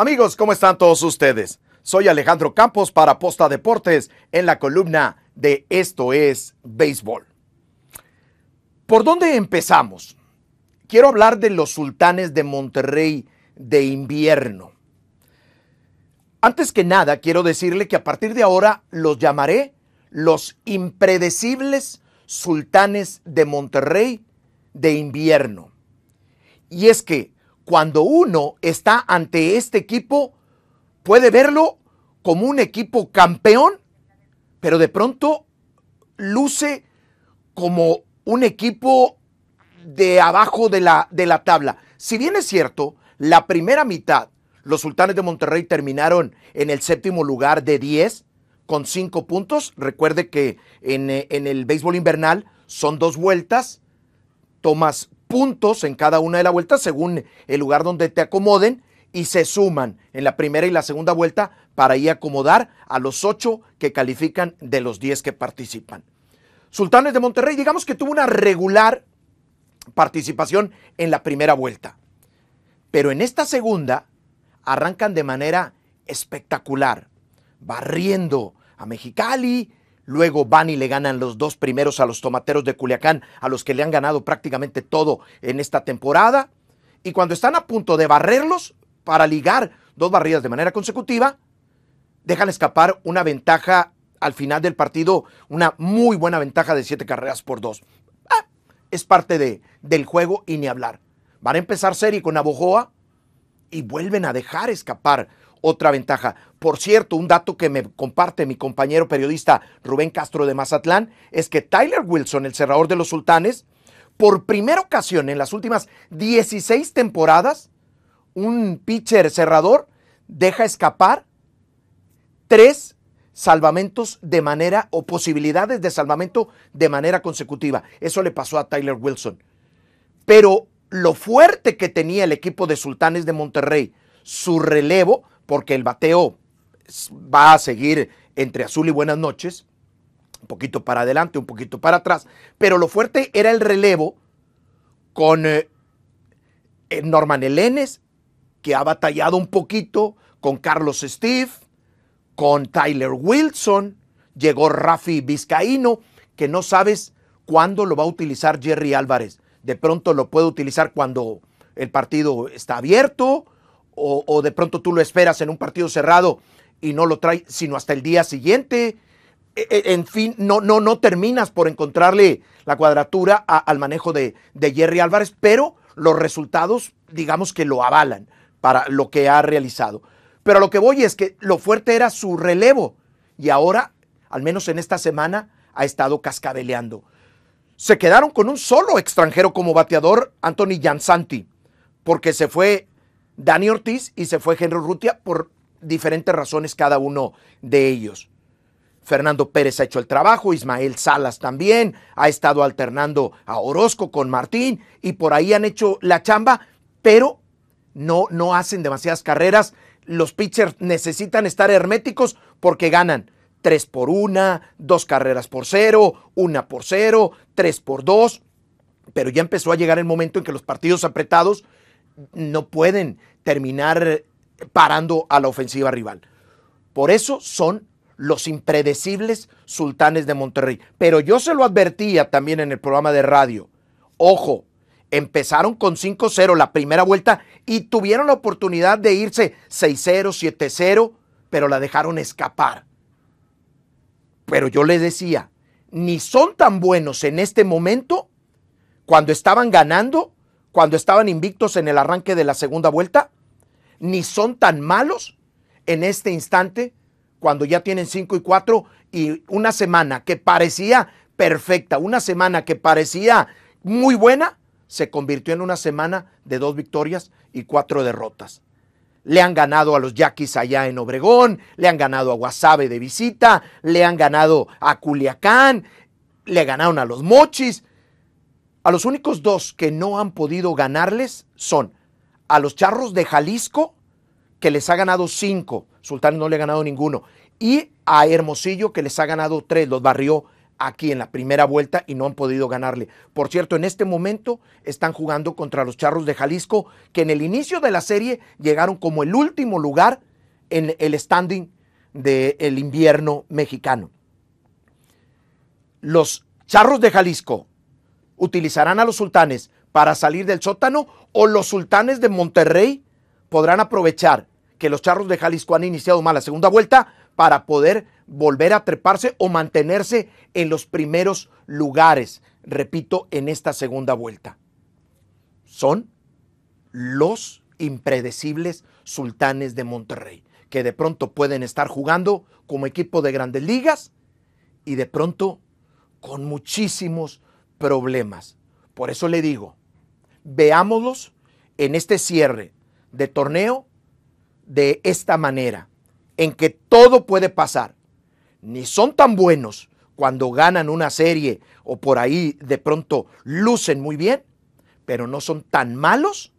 Amigos, ¿cómo están todos ustedes? Soy Alejandro Campos para Posta Deportes en la columna de Esto es Béisbol. ¿Por dónde empezamos? Quiero hablar de los sultanes de Monterrey de invierno. Antes que nada, quiero decirle que a partir de ahora los llamaré los impredecibles sultanes de Monterrey de invierno. Y es que cuando uno está ante este equipo, puede verlo como un equipo campeón, pero de pronto luce como un equipo de abajo de la, de la tabla. Si bien es cierto, la primera mitad, los sultanes de Monterrey terminaron en el séptimo lugar de 10 con 5 puntos. Recuerde que en, eh, en el béisbol invernal son dos vueltas, tomas puntos en cada una de las vueltas según el lugar donde te acomoden y se suman en la primera y la segunda vuelta para ahí acomodar a los ocho que califican de los diez que participan. Sultanes de Monterrey, digamos que tuvo una regular participación en la primera vuelta, pero en esta segunda arrancan de manera espectacular, barriendo a Mexicali, Luego van y le ganan los dos primeros a los tomateros de Culiacán, a los que le han ganado prácticamente todo en esta temporada. Y cuando están a punto de barrerlos para ligar dos barridas de manera consecutiva, dejan escapar una ventaja al final del partido, una muy buena ventaja de siete carreras por dos. Ah, es parte de, del juego y ni hablar. Van a empezar serie con Abojoa, y vuelven a dejar escapar otra ventaja. Por cierto, un dato que me comparte mi compañero periodista Rubén Castro de Mazatlán es que Tyler Wilson, el cerrador de los Sultanes, por primera ocasión en las últimas 16 temporadas, un pitcher cerrador deja escapar tres salvamentos de manera o posibilidades de salvamento de manera consecutiva. Eso le pasó a Tyler Wilson. Pero lo fuerte que tenía el equipo de Sultanes de Monterrey, su relevo, porque el bateo va a seguir entre azul y buenas noches, un poquito para adelante, un poquito para atrás, pero lo fuerte era el relevo con eh, eh, Norman helenes que ha batallado un poquito, con Carlos Steve, con Tyler Wilson, llegó Rafi Vizcaíno, que no sabes cuándo lo va a utilizar Jerry Álvarez de pronto lo puede utilizar cuando el partido está abierto o, de pronto tú lo esperas en un partido cerrado y no lo trae sino hasta el día siguiente. E, e, en fin, no, no, no terminas por encontrarle la cuadratura al manejo de, de Jerry Álvarez, pero los resultados, digamos que lo avalan para lo que ha realizado. Pero lo que voy es que lo fuerte era su relevo y ahora, al menos en esta semana, ha estado cascabeleando se quedaron con un solo extranjero como bateador, Anthony Jansanti, porque se fue Dani Ortiz y se fue Henry Rutia por diferentes razones cada uno de ellos. Fernando Pérez ha hecho el trabajo, Ismael Salas también, ha estado alternando a Orozco con Martín y por ahí han hecho la chamba, pero no, no hacen demasiadas carreras. Los pitchers necesitan estar herméticos porque ganan. 3 por 1, 2 carreras por 0, 1 por 0, 3 por 2, pero ya empezó a llegar el momento en que los partidos apretados no pueden terminar parando a la ofensiva rival. Por eso son los impredecibles sultanes de Monterrey. Pero yo se lo advertía también en el programa de radio. Ojo, empezaron con 5-0 la primera vuelta y tuvieron la oportunidad de irse 6-0, 7-0, pero la dejaron escapar. Pero yo le decía, ni son tan buenos en este momento, cuando estaban ganando, cuando estaban invictos en el arranque de la segunda vuelta, ni son tan malos en este instante, cuando ya tienen 5 y 4 y una semana que parecía perfecta, una semana que parecía muy buena, se convirtió en una semana de dos victorias y cuatro derrotas. Le han ganado a los Yaquis allá en Obregón, le han ganado a Guasave de visita, le han ganado a Culiacán, le ganaron a los Mochis. A los únicos dos que no han podido ganarles son a los Charros de Jalisco, que les ha ganado cinco, Sultán no le ha ganado ninguno, y a Hermosillo, que les ha ganado tres, los barrió aquí en la primera vuelta y no han podido ganarle. Por cierto, en este momento están jugando contra los Charros de Jalisco, que en el inicio de la serie llegaron como el último lugar en el standing del invierno mexicano. Los Charros de Jalisco utilizarán a los sultanes para salir del sótano o los sultanes de Monterrey podrán aprovechar que los Charros de Jalisco han iniciado mal la segunda vuelta para poder volver a treparse o mantenerse en los primeros lugares, repito, en esta segunda vuelta. Son los impredecibles sultanes de Monterrey, que de pronto pueden estar jugando como equipo de grandes ligas y de pronto con muchísimos problemas. Por eso le digo, veámoslos en este cierre de torneo de esta manera en que todo puede pasar. Ni son tan buenos cuando ganan una serie o por ahí de pronto lucen muy bien, pero no son tan malos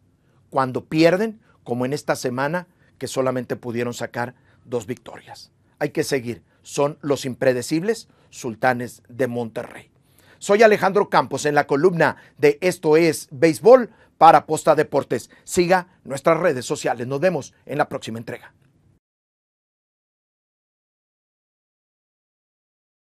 cuando pierden como en esta semana que solamente pudieron sacar dos victorias. Hay que seguir. Son los impredecibles sultanes de Monterrey. Soy Alejandro Campos en la columna de Esto es Béisbol para Posta Deportes. Siga nuestras redes sociales. Nos vemos en la próxima entrega.